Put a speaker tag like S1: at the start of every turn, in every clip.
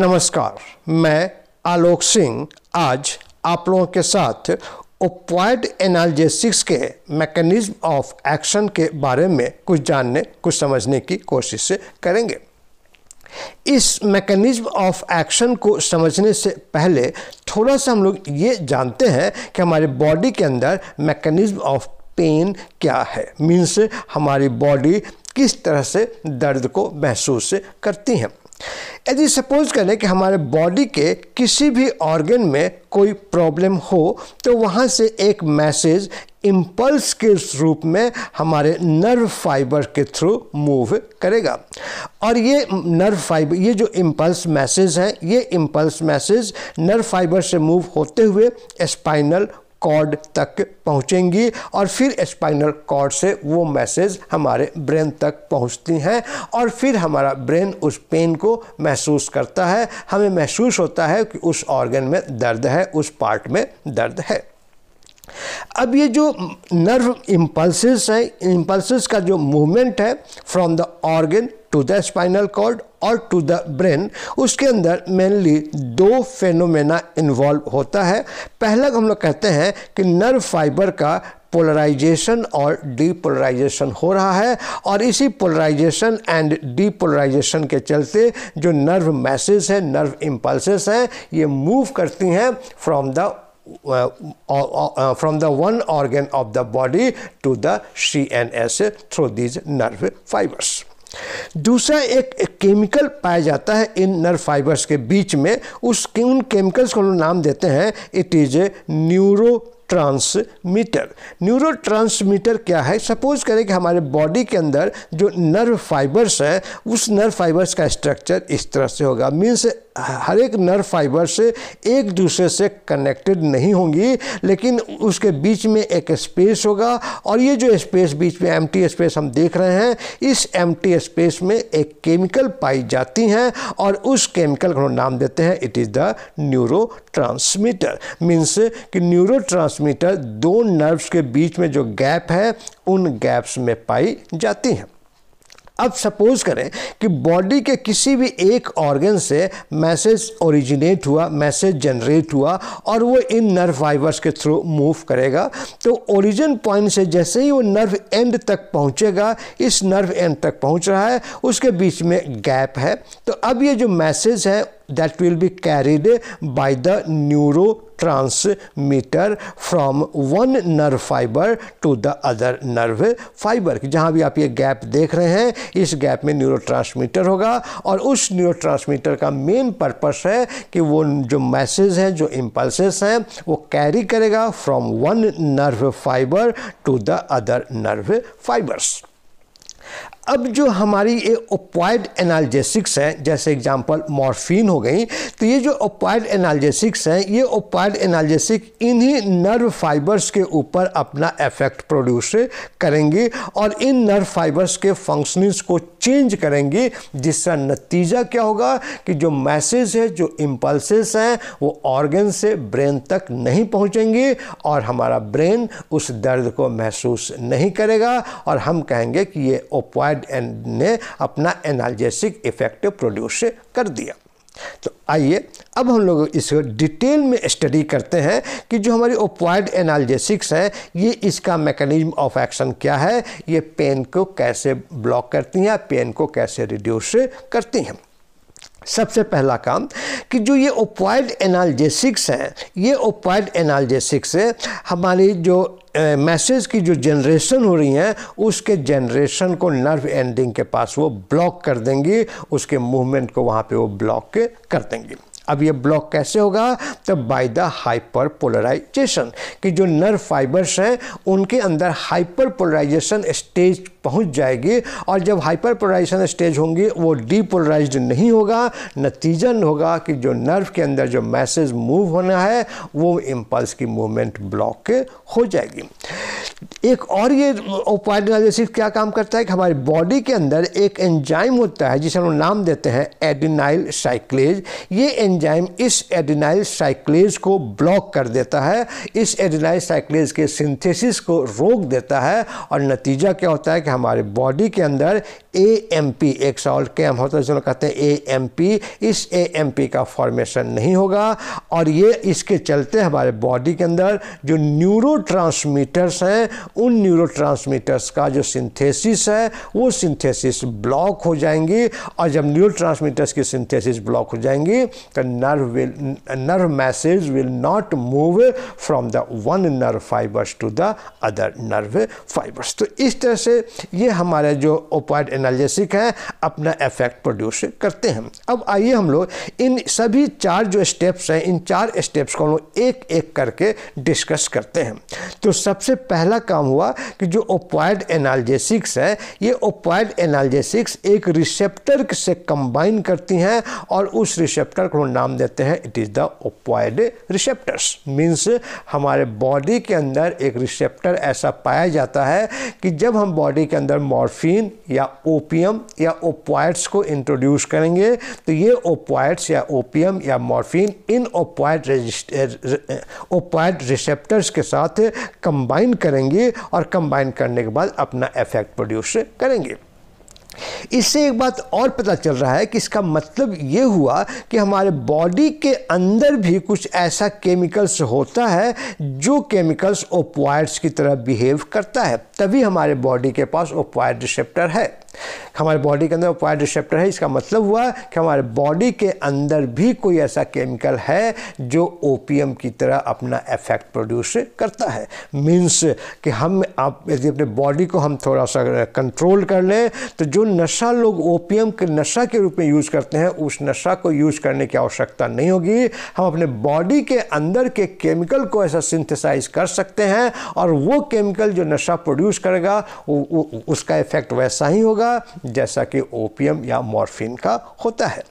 S1: नमस्कार मैं आलोक सिंह आज आप लोगों के साथ ओपॉइड एनाल्जेसिक्स के मैकेनिज्म ऑफ एक्शन के बारे में कुछ जानने कुछ समझने की कोशिश करेंगे इस मैकेनिज्म ऑफ एक्शन को समझने से पहले थोड़ा सा हम लोग ये जानते हैं कि हमारे बॉडी के अंदर मैकेनिज्म ऑफ पेन क्या है मीन्स हमारी बॉडी किस तरह से दर्द को महसूस करती हैं यदि सपोज करें कि हमारे बॉडी के किसी भी ऑर्गन में कोई प्रॉब्लम हो तो वहाँ से एक मैसेज इम्पल्स के रूप में हमारे नर्व फाइबर के थ्रू मूव करेगा और ये नर्व फाइबर ये जो इम्पल्स मैसेज है ये इम्पल्स मैसेज नर्व फाइबर से मूव होते हुए स्पाइनल कॉर्ड तक पहुँचेंगी और फिर स्पाइनल कॉर्ड से वो मैसेज हमारे ब्रेन तक पहुँचती हैं और फिर हमारा ब्रेन उस पेन को महसूस करता है हमें महसूस होता है कि उस ऑर्गन में दर्द है उस पार्ट में दर्द है अब ये जो नर्व इम्पल्स है इम्पल्स का जो मूवमेंट है from the organ to the spinal cord और टू द ब्रेन उसके अंदर मेनली दो फेनोमेना इन्वॉल्व होता है पहला हम लोग कहते हैं कि नर्व फाइबर का पोलराइजेशन और डीपोलराइजेशन हो रहा है और इसी पोलराइजेशन एंड डीपोलराइजेशन के चलते जो नर्व मैसेज है नर्व इम्पल्स हैं ये मूव करती हैं from the from the one organ of the body to the CNS through these nerve fibers. दूसरा एक, एक केमिकल पाया जाता है इन नर्व फाइबर्स के बीच में उस उन केमिकल्स को नाम देते हैं it is a neurotransmitter neurotransmitter क्या है सपोज करें कि हमारे बॉडी के अंदर जो नर्व फाइबर्स है उस नर्व फाइबर्स का स्ट्रक्चर इस तरह से होगा मीन्स हर एक नर्व फाइबर से एक दूसरे से कनेक्टेड नहीं होंगी लेकिन उसके बीच में एक स्पेस होगा और ये जो स्पेस बीच में एम स्पेस हम देख रहे हैं इस एम स्पेस में एक केमिकल पाई जाती हैं और उस केमिकल को नाम देते हैं it is the neurotransmitter means कि न्यूरो ट्रांस ट्रांसमीटर दो नर्व्स के बीच में जो गैप है उन गैप्स में पाई जाती हैं अब सपोज करें कि बॉडी के किसी भी एक ऑर्गन से मैसेज ओरिजिनेट हुआ मैसेज जनरेट हुआ और वो इन नर्व फाइबर्स के थ्रू मूव करेगा तो ओरिजिन पॉइंट से जैसे ही वो नर्व एंड तक पहुंचेगा इस नर्व एंड तक पहुंच रहा है उसके बीच में गैप है तो अब ये जो मैसेज है that will be carried by the neurotransmitter from one nerve fiber to the other nerve fiber जहाँ भी आप ये गैप देख रहे हैं इस गैप में न्यूरो ट्रांसमीटर होगा और उस न्यूरो ट्रांसमीटर का मेन पर्पस है कि वो जो मैसेज हैं जो इम्पल्सेस हैं वो कैरी करेगा from one nerve fibre to the other nerve fibres अब जो हमारी ये ओपॉइड एनाल्जेसिक्स हैं जैसे एग्जांपल मॉर्फिन हो गई तो ये जो ओपॉइड एनाल्जेसिक्स हैं ये ओपॉइड एनाल्जेसिक इन्हीं नर्व फाइबर्स के ऊपर अपना इफेक्ट प्रोड्यूस करेंगे और इन नर्व फाइबर्स के फंक्शनिंग्स को चेंज करेंगे जिसका नतीजा क्या होगा कि जो मैसेज है जो इम्पल्सेस हैं वो ऑर्गन से ब्रेन तक नहीं पहुँचेंगे और हमारा ब्रेन उस दर्द को महसूस नहीं करेगा और हम कहेंगे कि ये ओपॉइड ने अपना एनाल्जेसिक इफेक्ट प्रोड्यूस कर दिया तो आइए अब हम लोग इसको डिटेल में स्टडी करते हैं कि जो हमारी ओपॉइड एनाल्जेसिक्स है ये इसका मैकेनिज्म ऑफ एक्शन क्या है ये पेन को कैसे ब्लॉक करती हैं पेन को कैसे रिड्यूस करती हैं सबसे पहला काम कि जो ये ओपॉइड एनाल्जेसिक्स हैं ये ओपॉइड एनाल्जेसिक्स हमारी जो मैसेज की जो जनरेशन हो रही हैं उसके जनरेशन को नर्व एंडिंग के पास वो ब्लॉक कर देंगी उसके मूवमेंट को वहाँ पे वो ब्लॉक कर देंगी अब ये ब्लॉक कैसे होगा तो बाय द हाइपर पोलराइजेशन कि जो नर फाइबर्स हैं उनके अंदर हाइपर पोलराइजेशन स्टेज पहुंच जाएगी और जब हाइपर पोलराइजेशन स्टेज होंगी वो डीपोलराइज नहीं होगा नतीजन होगा कि जो नर्व के अंदर जो मैसेज मूव होना है वो इम्पल्स की मूवमेंट ब्लॉक हो जाएगी एक और ये ओपाइड क्या काम करता है कि हमारी बॉडी के अंदर एक एंजाइम होता है जिसे हम नाम देते हैं एडिनाइल साइक्लेज ये एंजाइम इस एडिनाइल साइक्लेज को ब्लॉक कर देता है इस एडिनाइल साइक्लेज के सिंथेसिस को रोक देता है और नतीजा क्या होता है कि हमारे बॉडी के अंदर ए एम पी एक सॉल्ट कैम होता है जिसमें कहते हैं ए एम पी इस ए एम पी का फॉर्मेशन नहीं होगा और ये इसके चलते हमारे बॉडी के अंदर जो न्यूरो ट्रांसमीटर्स हैं उन न्यूरो का जो सिंथेसिस है वो सिंथेसिस ब्लॉक हो जाएंगी और जब न्यूरो की सिंथेसिस ब्लॉक हो जाएंगी तो nerve will nerve message will not move from the one nerve fibres to the other nerve fibres तो इस तरह से ये हमारे जो ओपॉइड एनालिसिक हैं अपना इफेक्ट प्रोड्यूस करते हैं अब आइए हम लोग इन सभी चार जो स्टेप्स हैं इन चार स्टेप्स को हम लोग एक एक करके डिस्कस करते हैं तो सबसे पहला काम हुआ कि जो ओपॉइड एनाल्जेसिक्स है ये ओपॉइड एनाल्जेसिक्स एक रिसेप्टर से कंबाइन करती हैं और उस रिसेप्टर को नाम देते हैं it is the opioid receptors means हमारे बॉडी के अंदर एक रिसेप्टर ऐसा पाया जाता है कि जब हम बॉडी के अंदर मॉर्फिन या ओपियम या ओपॉइड्स को इंट्रोड्यूस करेंगे तो ये ओपॉइड्स या ओपियम या मॉर्फिन इन ओपॉइड ओपॉइड रिसेप्टर्स के साथ कंबाइन करेंगे करेंगे और कंबाइन करने के बाद अपना इफेक्ट प्रोड्यूस करेंगे इससे एक बात और पता चल रहा है कि इसका मतलब ये हुआ कि हमारे बॉडी के अंदर भी कुछ ऐसा केमिकल्स होता है जो केमिकल्स ओपवाइड्स की तरह बिहेव करता है तभी हमारे बॉडी के पास ओपवाइड रिसेप्टर है हमारे बॉडी के अंदर पॉइड रिसेप्टर है इसका मतलब हुआ कि हमारे बॉडी के अंदर भी कोई ऐसा केमिकल है जो ओपीएम की तरह अपना इफेक्ट प्रोड्यूस करता है मीन्स कि हम आप यदि अपने बॉडी को हम थोड़ा सा कंट्रोल कर लें तो जो नशा लोग ओपीएम के नशा के रूप में यूज़ करते हैं उस नशा को यूज़ करने की आवश्यकता नहीं होगी हम अपने बॉडी के अंदर के केमिकल को ऐसा सिंथेसाइज कर सकते हैं और वो केमिकल जो नशा प्रोड्यूस करेगा उसका इफेक्ट वैसा ही होगा जैसा कि ओपियम या मॉर्फिन का होता है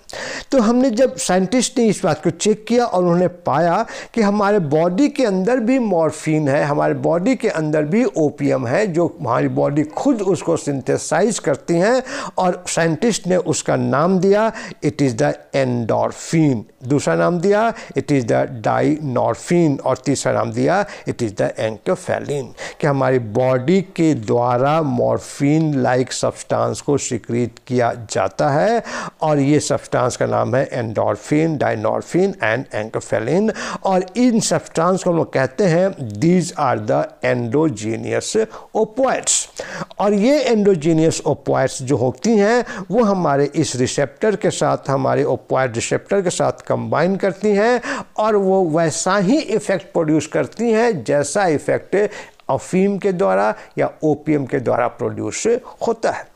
S1: तो हमने जब साइंटिस्ट ने इस बात को चेक किया और उन्होंने पाया कि हमारे बॉडी के अंदर भी मॉर्फिन है हमारे बॉडी के अंदर भी ओपीएम है जो हमारी बॉडी खुद उसको सिंथेसाइज करती हैं और साइंटिस्ट ने उसका नाम दिया इट इज़ द एंडोरफिन दूसरा नाम दिया इट इज़ द डाइनॉर्फिन और तीसरा नाम दिया इट इज़ द एंकोफेलिन कि हमारी बॉडी के द्वारा मॉर्फिन लाइक सब्सटांस को सिक्रीट किया जाता है और ये सब्सटांस सब्सटेंस का नाम है एंडोरफिन डाइनॉर्फिन एंड एंकोफेलिन और इन सब्सटेंस को हम लोग कहते हैं these are the endogenous opioids और ये एंडोजीनियस ओपोइट्स जो होती हैं वो हमारे इस रिसेप्टर के साथ हमारे ओपोइट रिसेप्टर के साथ कंबाइन करती हैं और वो वैसा ही इफ़ेक्ट प्रोड्यूस करती हैं जैसा इफ़ेक्ट अफीम के द्वारा या ओपीएम के द्वारा प्रोड्यूस होता है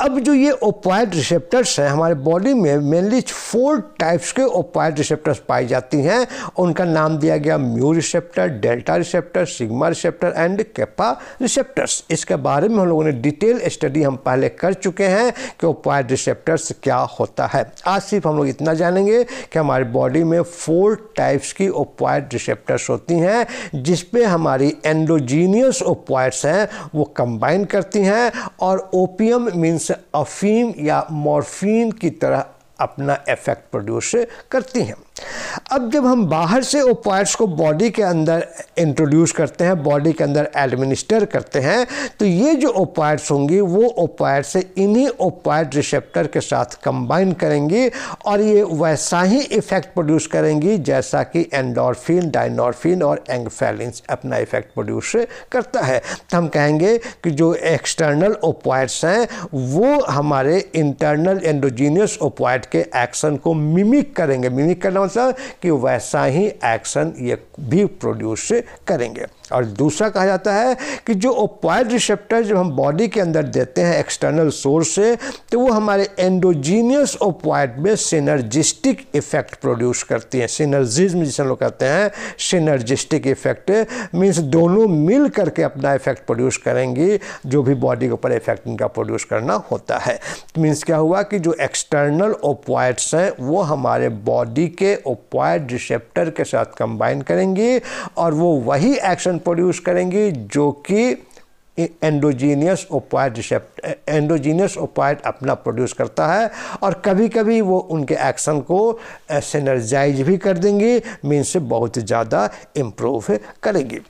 S1: अब जो ये ओपॉइड रिसेप्टर्स हैं हमारे बॉडी में मेनली फोर टाइप्स के ओपॉइड रिसेप्टर्स पाई जाती हैं उनका नाम दिया गया mu receptor delta receptor sigma receptor and kappa receptors इसके बारे में हम लोगों ने डिटेल स्टडी हम पहले कर चुके हैं कि ओपॉइड रिसेप्टर्स क्या होता है आज सिर्फ हम लोग इतना जानेंगे कि हमारे बॉडी में फोर टाइप्स की ओपॉइड रिसेप्टर्स होती हैं जिसपे हमारी एंडोजीनियस ओपॉइड्स हैं वो कंबाइन करती हैं और ओपियम मीन्स अफीम या मॉर्फीन की तरह अपना इफेक्ट प्रोड्यूस करती हैं अब जब हम बाहर से उपायट्स को बॉडी के अंदर इंट्रोड्यूस करते हैं बॉडी के अंदर एडमिनिस्टर करते हैं तो ये जो ओपायट्स होंगी वो ओपायट से इन्हीं ओपायट रिसेप्टर के साथ कंबाइन करेंगी और ये वैसा ही इफ़ेक्ट प्रोड्यूस करेंगी जैसा कि एंडोरफिन डाइनोरफिन और एंगफेलिंस अपना इफ़ेक्ट प्रोड्यूस करता है तो हम कहेंगे कि जो एक्सटर्नल ओपायट्स हैं वो हमारे इंटरनल एंडोजीनियस ओपायट के एक्शन को मिमिक करेंगे मिमिक करना कौन सा कि वैसा ही एक्शन ये भी प्रोड्यूस करेंगे और दूसरा कहा जाता है कि जो ओपॉइड रिसेप्टर जब हम बॉडी के अंदर देते हैं एक्सटर्नल सोर्स से तो वो हमारे एंडोजीनियस ओपॉइड में सिनर्जिस्टिक इफेक्ट प्रोड्यूस करती हैं सिनर्जिज्म जिसे लोग कहते हैं सिनर्जिस्टिक इफेक्ट मीन्स दोनों मिल करके अपना इफेक्ट प्रोड्यूस करेंगी जो भी बॉडी के ऊपर इफेक्ट इनका प्रोड्यूस करना होता है तो मीन्स क्या हुआ कि जो एक्सटर्नल ओपॉइड्स हैं वो हमारे बॉडी के ओपॉइड रिसेप्टर के साथ कंबाइन करेंगी और वो वही एक्शन टोटोन प्रोड्यूस करेंगी जो कि एंडोजीनियस ओपाइड रिसेप्ट एंडोजीनियस ओपाइड अपना प्रोड्यूस करता है और कभी कभी वो उनके एक्शन को सेनर्जाइज भी कर देंगी मीन्स बहुत ज़्यादा इम्प्रूव करेगी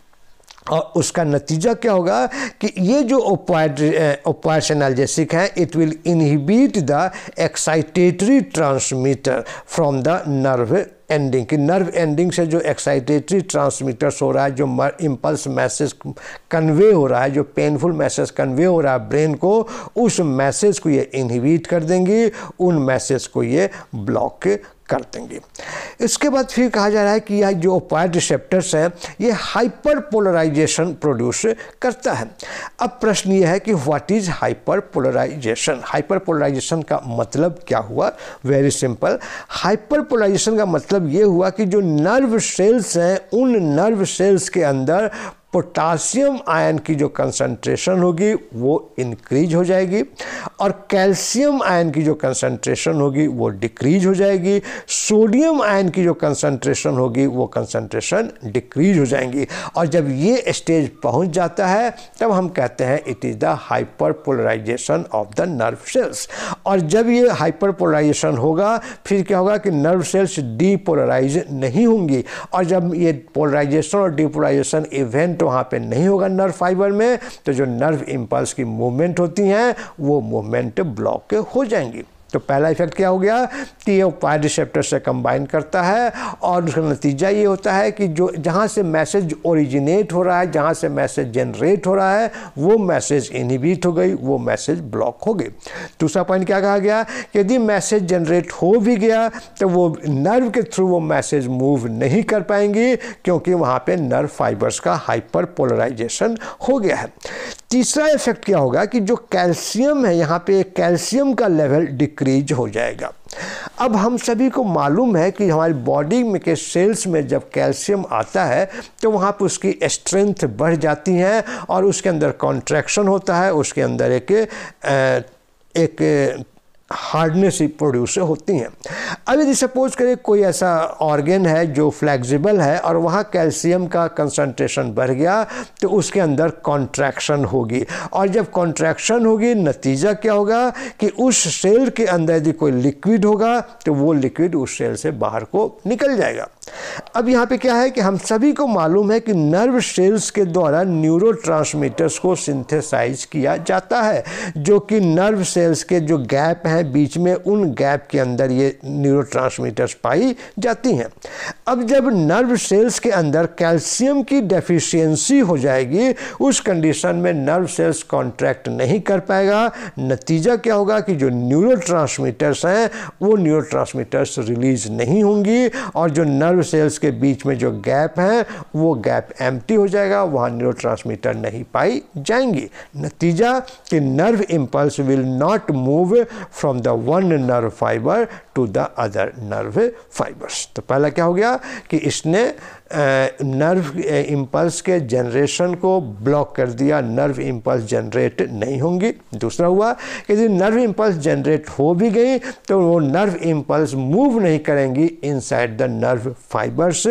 S1: और उसका नतीजा क्या होगा कि ये जो opioid opioid analgesic it will inhibit the excitatory transmitter from the nerve ending की नर्व एंडिंग से जो एक्साइटेटरी ट्रांसमीटर्स हो रहा है जो इम्पल्स मैसेज कन्वे हो रहा है जो पेनफुल मैसेज कन्वे हो रहा है ब्रेन को उस मैसेज को ये इनहिबिट कर देंगी उन मैसेज को ये ब्लॉक कर देंगे इसके बाद फिर कहा जा रहा है कि यह जो ओपाइड रिसेप्टर्स हैं ये हाइपर पोलराइजेशन प्रोड्यूस करता है अब प्रश्न ये है कि what is hyperpolarisation hyperpolarisation का मतलब क्या हुआ वेरी सिंपल हाइपर पोलराइजेशन का मतलब ये हुआ कि जो नर्व सेल्स हैं उन नर्व सेल्स के अंदर पोटासियम आयन की जो कंसंट्रेशन होगी वो इंक्रीज हो जाएगी और कैल्शियम आयन की जो कंसंट्रेशन होगी वो डिक्रीज हो जाएगी सोडियम आयन की जो कंसंट्रेशन होगी वो कंसंट्रेशन डिक्रीज हो जाएंगी और जब ये स्टेज पहुंच जाता है तब हम कहते हैं it is the hyperpolarisation of the nerve cells और जब ये हाइपर पोलराइजेशन होगा फिर क्या होगा कि नर्व सेल्स डीपोलराइज नहीं होंगी और जब ये पोलराइजेशन और डीपोलराइजेशन इवेंट वहाँ पे नहीं होगा नर्व फाइबर में तो जो नर्व इम्पल्स की मूवमेंट होती हैं वो मूवमेंट ब्लॉक हो जाएंगी तो पहला इफेक्ट क्या हो गया कि ये उपाय रिसेप्टर से कंबाइन करता है और उसका नतीजा ये होता है कि जो जहाँ से मैसेज ओरिजिनेट हो रहा है जहाँ से मैसेज जनरेट हो रहा है वो मैसेज इनहिबिट हो गई वो मैसेज ब्लॉक हो गई दूसरा पॉइंट क्या कहा गया कि यदि मैसेज जनरेट हो भी गया तो वो नर्व के थ्रू वो मैसेज मूव नहीं कर पाएंगी क्योंकि वहाँ पर नर्व फाइबर्स का हाइपर पोलराइजेशन हो गया है तीसरा इफेक्ट क्या होगा कि जो कैल्शियम है यहाँ पे कैल्शियम का लेवल डिक्री इंक्रीज हो जाएगा अब हम सभी को मालूम है कि हमारी बॉडी में के सेल्स में जब कैल्शियम आता है तो वहाँ पर उसकी स्ट्रेंथ बढ़ जाती है और उसके अंदर कॉन्ट्रैक्शन होता है उसके अंदर एक एक हार्डनेस प्रोड्यूस होती हैं अब यदि सपोज करें कोई ऐसा ऑर्गेन है जो फ्लैक्सिबल है और वहाँ कैल्शियम का कंसंट्रेशन बढ़ गया तो उसके अंदर कॉन्ट्रैक्शन होगी और जब कॉन्ट्रैक्शन होगी नतीजा क्या होगा कि उस सेल के अंदर यदि कोई लिक्विड होगा तो वो लिक्विड उस सेल से बाहर को निकल जाएगा अब यहाँ पे क्या है कि हम सभी को मालूम है कि नर्व सेल्स के द्वारा न्यूरो को सिंथेसाइज किया जाता है जो कि नर्व सेल्स के जो गैप हैं बीच में उन गैप के अंदर ये न्यूरो पाई जाती हैं अब जब नर्व सेल्स के अंदर कैल्शियम की डेफिशिएंसी हो जाएगी उस कंडीशन में नर्व सेल्स कॉन्ट्रैक्ट नहीं कर पाएगा नतीजा क्या होगा कि जो न्यूरो हैं वो न्यूरो रिलीज नहीं होंगी और जो नर्व नर्व सेल्स के बीच में जो गैप है वो गैप एम्प्टी हो जाएगा वहाँ न्यूरो नहीं पाई जाएंगी नतीजा कि nerve impulse will not move from the one nerve fibre to the other nerve fibres तो पहला क्या हो गया कि इसने नर्व इम्पल्स के जनरेशन को ब्लॉक कर दिया नर्व इम्पल्स जनरेट नहीं होंगी दूसरा हुआ कि यदि नर्व इम्पल्स जनरेट हो भी गई तो वो नर्व इम्पल्स मूव नहीं करेंगी इनसाइड द नर्व फाइबर्स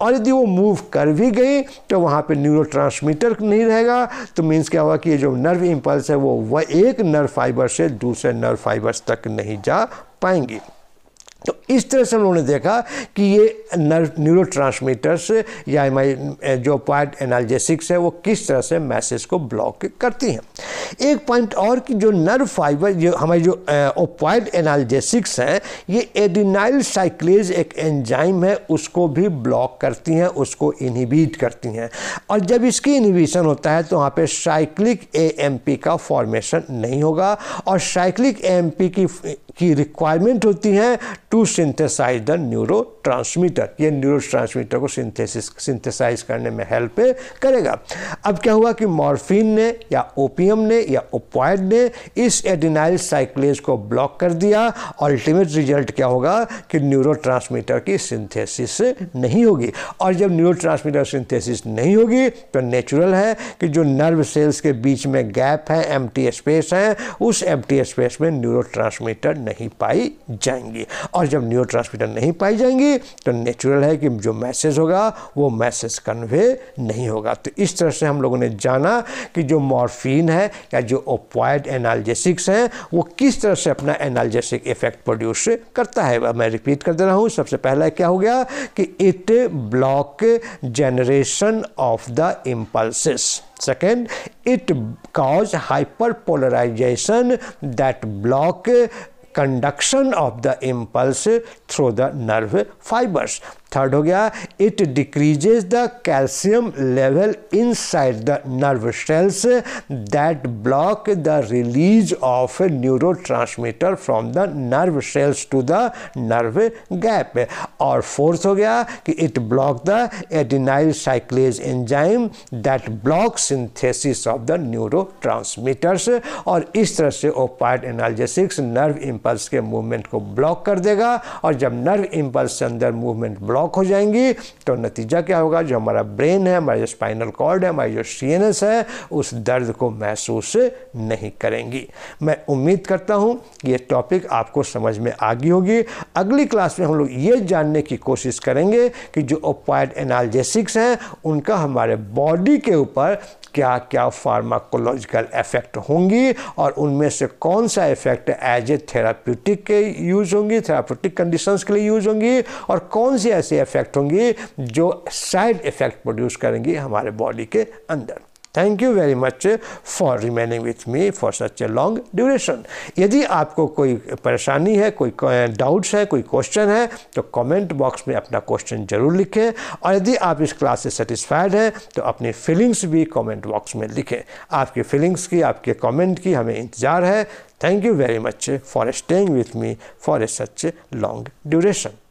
S1: और यदि वो मूव कर भी गई तो वहाँ पे न्यूरो नहीं रहेगा तो मीन्स क्या हुआ कि ये जो नर्व इम्पल्स है वो वह एक नर्व फाइबर से दूसरे नर्व फाइबर्स तक नहीं जा पाएंगी तो इस तरह से उन्होंने देखा कि ये न्यूरो ट्रांसमीटर्स या एम जो पॉइंट एनालजेसिक्स है वो किस तरह से मैसेज को ब्लॉक करती हैं एक पॉइंट और कि जो नर्व फाइबर जो हमारे जो ओपॉइड एनालजेसिक्स हैं ये एडिनाइल साइक्लेज एक एंजाइम है उसको भी ब्लॉक करती हैं उसको इनहिबिट करती हैं और जब इसकी इनहिबिशन होता है तो वहाँ पर साइक्लिक ए का फॉर्मेशन नहीं होगा और साइक्लिक ए की की रिक्वायरमेंट होती है to synthesise the neurotransmitter ये न्यूरो ट्रांसमीटर को सिंथेसिस सिंथेसाइज करने में हेल्प करेगा अब क्या हुआ कि मॉर्फिन ने या ओपियम ने या ओपॉइड ने इस एडिनाइल साइक्लेज को ब्लॉक कर दिया अल्टीमेट रिजल्ट क्या होगा कि न्यूरो की सिंथेसिस नहीं होगी और जब न्यूरो सिंथेसिस नहीं होगी तो नेचुरल है कि जो नर्व सेल्स के बीच में गैप है एम स्पेस है उस एम स्पेस में न्यूरो नहीं पाई जाएंगी और जब न्यूरो नहीं पाई जाएंगी होगी तो नेचुरल है कि जो मैसेज होगा वो मैसेज कन्वे नहीं होगा तो इस तरह से हम लोगों ने जाना कि जो मॉर्फिन है या जो ओपॉइड एनालजेसिक्स हैं वो किस तरह से अपना एनालजेसिक इफेक्ट प्रोड्यूस करता है मैं रिपीट कर दे रहा हूँ सबसे पहला क्या हो गया कि it block generation of the impulses second it cause hyperpolarisation that block conduction of the impulse through the nerve fibres third हो गया it decreases the calcium level inside the nerve cells that block the release of neurotransmitter from the nerve cells to the nerve gap और fourth हो गया कि it block the adenylyl cyclase enzyme that block synthesis of the neuro transmitters और इस तरह से opioid analgesics nerve impulse के movement को ब्लॉक कर देगा और जब नर्व इम्पल्स के अंदर मूवमेंट ब्लॉक हो जाएंगी तो नतीजा क्या होगा जो हमारा ब्रेन है हमारा जो स्पाइनल कॉर्ड है हमारी जो सी है उस दर्द को महसूस नहीं करेंगी मैं उम्मीद करता हूँ कि ये टॉपिक आपको समझ में आ गई होगी अगली क्लास में हम लोग ये जानने की कोशिश करेंगे कि जो ओपाइड एनाल्जेसिक्स हैं उनका हमारे बॉडी के ऊपर क्या क्या फार्माकोलॉजिकल इफेक्ट होंगी और उनमें से कौन सा इफेक्ट एज ए थेराप्यूटिक के यूज़ होंगी थेरापटिक कंडीशंस के लिए यूज़ होंगी और कौन सी ऐसे इफेक्ट होंगी जो साइड इफेक्ट प्रोड्यूस करेंगी हमारे बॉडी के अंदर thank you very much for remaining with me for such a long duration यदि आपको कोई परेशानी है कोई डाउट्स है कोई क्वेश्चन है तो कमेंट बॉक्स में अपना क्वेश्चन जरूर लिखें और यदि आप इस क्लास से सेटिस्फाइड हैं तो अपनी फीलिंग्स भी कमेंट बॉक्स में लिखें आपकी फीलिंग्स की आपके कमेंट की हमें इंतज़ार है thank you very much for staying with me for a such long duration